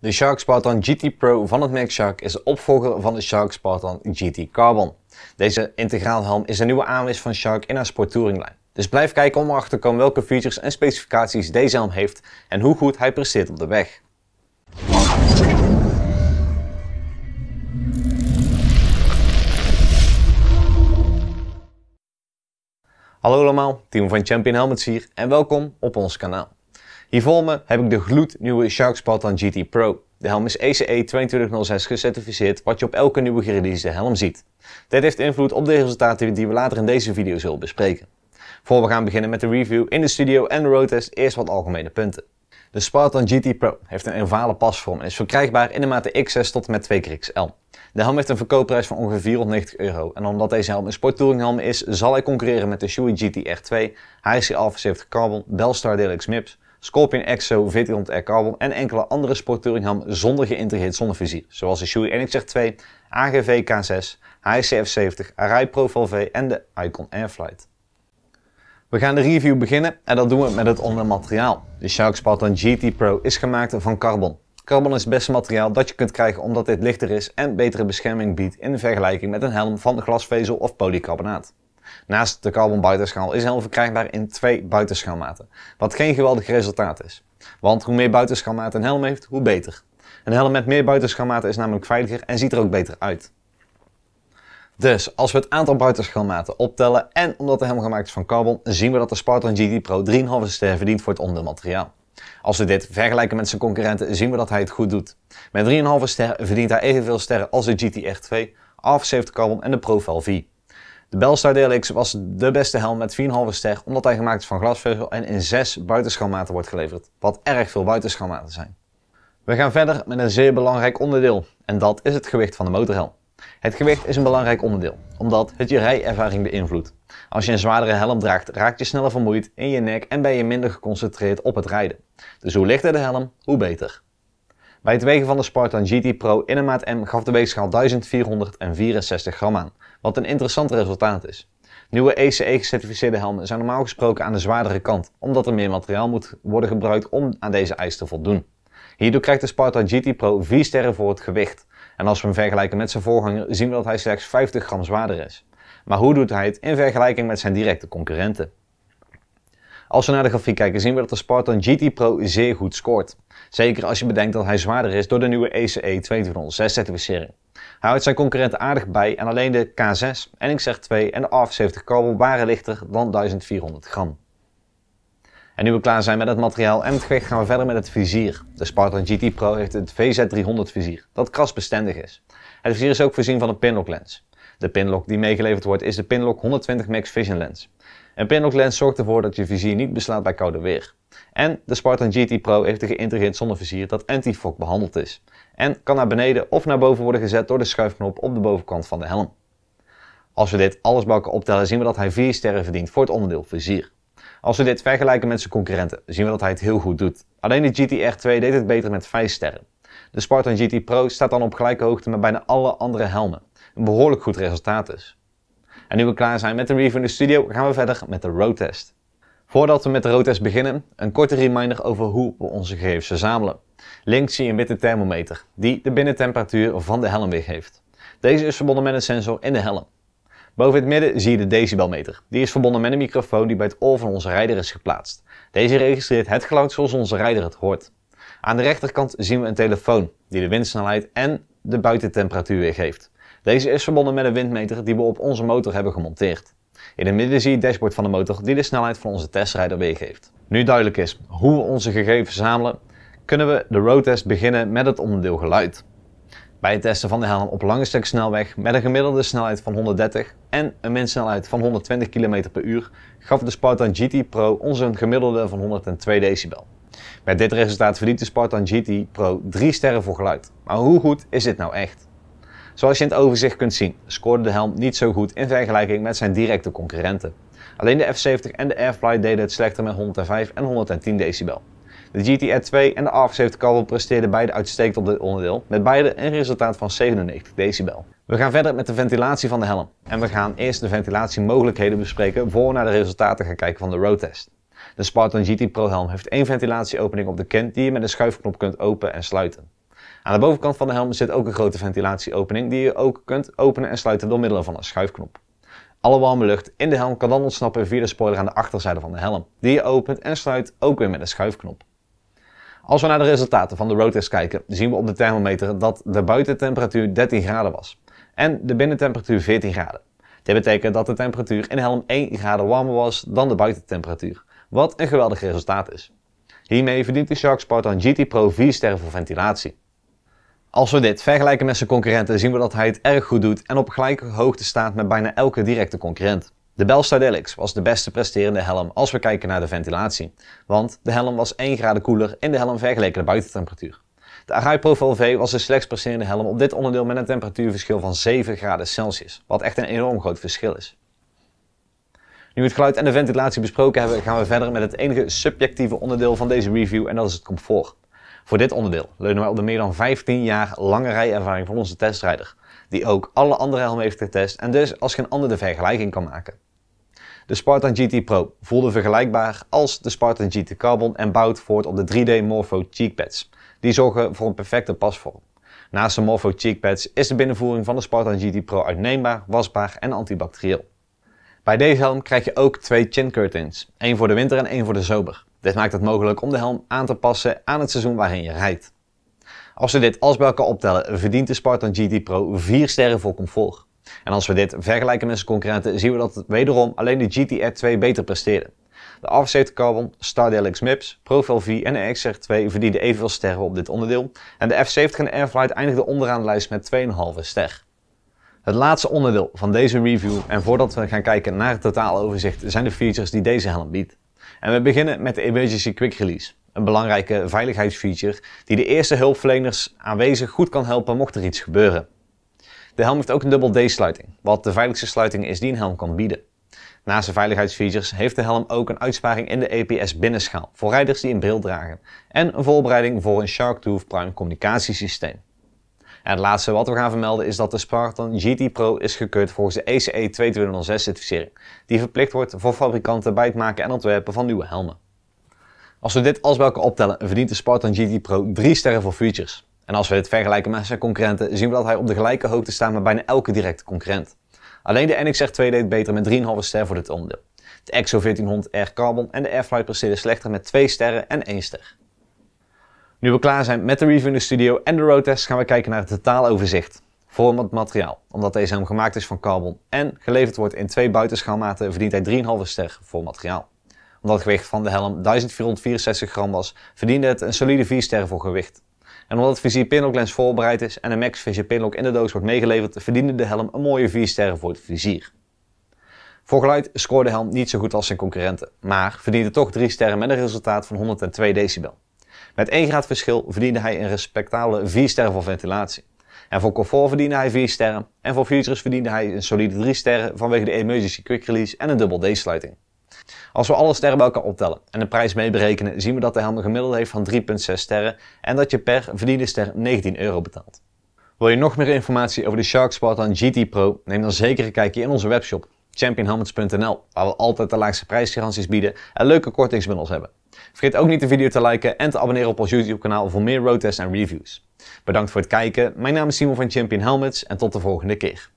De Shark Spartan GT Pro van het merk Shark is de opvolger van de Shark Spartan GT Carbon. Deze integraalhelm is een nieuwe aanwinst van Shark in haar sport lijn. Dus blijf kijken om erachter te komen welke features en specificaties deze helm heeft en hoe goed hij presteert op de weg. Hallo allemaal, Team van Champion Helmets hier en welkom op ons kanaal. Hier voor me heb ik de gloednieuwe Shark Spartan GT Pro. De helm is ECE 2206 e gecertificeerd, wat je op elke nieuwe gereleasede helm ziet. Dit heeft invloed op de resultaten die we later in deze video zullen bespreken. Voor we gaan beginnen met de review in de studio en de roadtest, eerst wat algemene punten. De Spartan GT Pro heeft een ovale pasvorm en is verkrijgbaar in de maten X6 tot en met 2xL. De helm heeft een verkoopprijs van ongeveer 490 euro en omdat deze helm een sporttouringhelm is, zal hij concurreren met de Shoei GT r 2, HJC Alpha 70 Carbon, Star Deluxe MIPS, Scorpion Exo, Vitrant Air Carbon en enkele andere Sport zonder geïntegreerd zonnevisie, zoals de Shui NXR2, AGV K6, HSC 70 Arai Profil V en de Icon Airflight. We gaan de review beginnen en dat doen we met het ondermateriaal. De Shark Spartan GT Pro is gemaakt van carbon. Carbon is het beste materiaal dat je kunt krijgen omdat dit lichter is en betere bescherming biedt in vergelijking met een helm van glasvezel of polycarbonaat. Naast de carbon buitenschaal is helm verkrijgbaar in twee buitenschaalmaten, wat geen geweldig resultaat is. Want hoe meer buitenschaalmaten een helm heeft, hoe beter. Een helm met meer buitenschaalmaten is namelijk veiliger en ziet er ook beter uit. Dus als we het aantal buitenschaalmaten optellen en omdat de helm gemaakt is van carbon, zien we dat de Spartan GT Pro 3,5 ster verdient voor het ondermateriaal. Als we dit vergelijken met zijn concurrenten, zien we dat hij het goed doet. Met 3,5 ster verdient hij evenveel sterren als de GTR 2, half 70 Carbon en de Profile V. De Belstar DLX was de beste helm met 4,5 ster omdat hij gemaakt is van glasvezel en in 6 buitenschalmaten wordt geleverd, wat erg veel buitenschalmaten zijn. We gaan verder met een zeer belangrijk onderdeel en dat is het gewicht van de motorhelm. Het gewicht is een belangrijk onderdeel, omdat het je rijervaring beïnvloedt. Als je een zwaardere helm draagt, raak je sneller vermoeid in je nek en ben je minder geconcentreerd op het rijden. Dus hoe lichter de helm, hoe beter. Bij het wegen van de Spartan GT Pro maat M gaf de weegschaal 1464 gram aan, wat een interessant resultaat is. Nieuwe ECE-gecertificeerde helmen zijn normaal gesproken aan de zwaardere kant, omdat er meer materiaal moet worden gebruikt om aan deze eis te voldoen. Hierdoor krijgt de Spartan GT Pro 4 sterren voor het gewicht. En als we hem vergelijken met zijn voorganger zien we dat hij slechts 50 gram zwaarder is. Maar hoe doet hij het in vergelijking met zijn directe concurrenten? Als we naar de grafiek kijken, zien we dat de Spartan GT Pro zeer goed scoort. Zeker als je bedenkt dat hij zwaarder is door de nieuwe ECE 2206 certificering. Hij houdt zijn concurrenten aardig bij en alleen de K6, NX2 en de af 70 Carbon waren lichter dan 1400 gram. En nu we klaar zijn met het materiaal en het gewicht gaan we verder met het vizier. De Spartan GT Pro heeft het VZ300 vizier, dat krasbestendig is. Het vizier is ook voorzien van een pinlock lens. De pinlock die meegeleverd wordt is de Pinlock 120 Max Vision Lens. Een pinlock lens zorgt ervoor dat je vizier niet beslaat bij koude weer. En de Spartan GT Pro heeft een geïntegreerd zonnevizier dat anti-fog behandeld is. En kan naar beneden of naar boven worden gezet door de schuifknop op de bovenkant van de helm. Als we dit alles bij elkaar optellen zien we dat hij 4 sterren verdient voor het onderdeel vizier. Als we dit vergelijken met zijn concurrenten zien we dat hij het heel goed doet. Alleen de GT r 2 deed het beter met 5 sterren. De Spartan GT Pro staat dan op gelijke hoogte met bijna alle andere helmen behoorlijk goed resultaat is. En nu we klaar zijn met de review in de studio, gaan we verder met de roadtest. Voordat we met de roadtest beginnen, een korte reminder over hoe we onze gegevens verzamelen. Links zie je een witte thermometer, die de binnentemperatuur van de helm weergeeft. Deze is verbonden met een sensor in de helm. Boven het midden zie je de decibelmeter. Die is verbonden met een microfoon die bij het oor van onze rijder is geplaatst. Deze registreert het geluid zoals onze rijder het hoort. Aan de rechterkant zien we een telefoon die de windsnelheid en de buitentemperatuur weergeeft. Deze is verbonden met een windmeter die we op onze motor hebben gemonteerd. In het midden zie je het dashboard van de motor die de snelheid van onze testrijder weergeeft. Nu duidelijk is hoe we onze gegevens verzamelen, kunnen we de roadtest beginnen met het onderdeel geluid. Bij het testen van de helm op lange stuk snelweg met een gemiddelde snelheid van 130 en een minsnelheid van 120 km per uur gaf de Spartan GT Pro ons een gemiddelde van 102 decibel. Met dit resultaat verdient de Spartan GT Pro 3 sterren voor geluid. Maar hoe goed is dit nou echt? Zoals je in het overzicht kunt zien, scoorde de helm niet zo goed in vergelijking met zijn directe concurrenten. Alleen de F70 en de Airfly deden het slechter met 105 en 110 decibel. De GTR 2 en de R70 Carbon presteerden beide uitstekend op dit onderdeel, met beide een resultaat van 97 decibel. We gaan verder met de ventilatie van de helm en we gaan eerst de ventilatiemogelijkheden bespreken voor we naar de resultaten gaan kijken van de roadtest. De Spartan GT Pro helm heeft één ventilatieopening op de kent die je met een schuifknop kunt openen en sluiten. Aan de bovenkant van de helm zit ook een grote ventilatieopening die je ook kunt openen en sluiten door middel van een schuifknop. Alle warme lucht in de helm kan dan ontsnappen via de spoiler aan de achterzijde van de helm, die je opent en sluit ook weer met een schuifknop. Als we naar de resultaten van de roadtest kijken, zien we op de thermometer dat de buitentemperatuur 13 graden was en de binnentemperatuur 14 graden. Dit betekent dat de temperatuur in de helm 1 graden warmer was dan de buitentemperatuur, wat een geweldig resultaat is. Hiermee verdient de Shark Spartan GT Pro 4 sterren voor ventilatie. Als we dit vergelijken met zijn concurrenten, zien we dat hij het erg goed doet en op gelijke hoogte staat met bijna elke directe concurrent. De Belstar Delix was de beste presterende helm als we kijken naar de ventilatie, want de helm was 1 graden koeler in de helm vergeleken de buitentemperatuur. De Arai Pro V was de slechts presterende helm op dit onderdeel met een temperatuurverschil van 7 graden Celsius, wat echt een enorm groot verschil is. Nu we het geluid en de ventilatie besproken hebben, gaan we verder met het enige subjectieve onderdeel van deze review en dat is het comfort. Voor dit onderdeel leunen wij op de meer dan 15 jaar lange rijervaring van onze testrijder, die ook alle andere helmen heeft getest en dus als geen ander de vergelijking kan maken. De Spartan GT Pro voelde vergelijkbaar als de Spartan GT Carbon en bouwt voort op de 3D Morpho cheekpads. Die zorgen voor een perfecte pasvorm. Naast de Morpho cheekpads is de binnenvoering van de Spartan GT Pro uitneembaar, wasbaar en antibacterieel. Bij deze helm krijg je ook twee chin curtains, één voor de winter en één voor de zomer. Dit maakt het mogelijk om de helm aan te passen aan het seizoen waarin je rijdt. Als we dit als bij elkaar optellen, verdient de Spartan GT Pro 4 sterren voor comfort. En als we dit vergelijken met zijn concurrenten, zien we dat wederom alleen de GT r 2 beter presteerde. De Offset Carbon, Star X-MIPS, Profil V en de XR2 verdienen evenveel sterren op dit onderdeel. En de F70 en Airflight eindigden onderaan de lijst met 2,5 ster. Het laatste onderdeel van deze review en voordat we gaan kijken naar het totaaloverzicht zijn de features die deze helm biedt. En we beginnen met de Emergency Quick Release. Een belangrijke veiligheidsfeature die de eerste hulpverleners aanwezig goed kan helpen mocht er iets gebeuren. De helm heeft ook een dubbel D-sluiting, wat de veiligste sluiting is die een helm kan bieden. Naast de veiligheidsfeatures heeft de helm ook een uitsparing in de EPS binnenschaal voor rijders die een bril dragen en een voorbereiding voor een Sharktooth Prime communicatiesysteem. En het laatste wat we gaan vermelden is dat de Spartan GT Pro is gekeurd volgens de ECE 2206 e certificering, die verplicht wordt voor fabrikanten bij het maken en ontwerpen van nieuwe helmen. Als we dit als bij elkaar optellen, verdient de Spartan GT Pro 3 sterren voor features. En als we dit vergelijken met zijn concurrenten, zien we dat hij op de gelijke hoogte staat met bijna elke directe concurrent. Alleen de NXR2 deed beter met 3,5 ster voor dit onderdeel. De Exo 1400 R Carbon en de Airfly presteerden slechter met 2 sterren en 1 ster. Nu we klaar zijn met de review in de studio en de roadtest gaan we kijken naar het totaaloverzicht. Voor het materiaal. Omdat deze helm gemaakt is van carbon en geleverd wordt in twee buitenschaalmaten verdient hij 3,5 ster voor materiaal. Omdat het gewicht van de helm 1464 gram was, verdiende het een solide 4 ster voor gewicht. En omdat het Vizier Pinlock lens voorbereid is en een Max Vision Pinlock in de doos wordt meegeleverd, verdiende de helm een mooie 4 sterren voor het vizier. Voor geluid scoorde de helm niet zo goed als zijn concurrenten, maar verdiende toch 3 sterren met een resultaat van 102 decibel. Met 1 graad verschil verdiende hij een respectabele 4 sterren voor ventilatie. En voor comfort verdiende hij 4 sterren. En voor futures verdiende hij een solide 3 sterren vanwege de emergency quick release en een dubbel D sluiting. Als we alle sterren bij elkaar optellen en de prijs meeberekenen, zien we dat de helm een gemiddelde heeft van 3,6 sterren en dat je per verdiende ster 19 euro betaalt. Wil je nog meer informatie over de Shark Spartan GT Pro? Neem dan zeker een kijkje in onze webshop championhelmets.nl, waar we altijd de laagste prijsgaranties bieden en leuke kortingsbundels hebben. Vergeet ook niet de video te liken en te abonneren op ons YouTube kanaal voor meer roadtests en reviews. Bedankt voor het kijken, mijn naam is Simon van Champion Helmets en tot de volgende keer.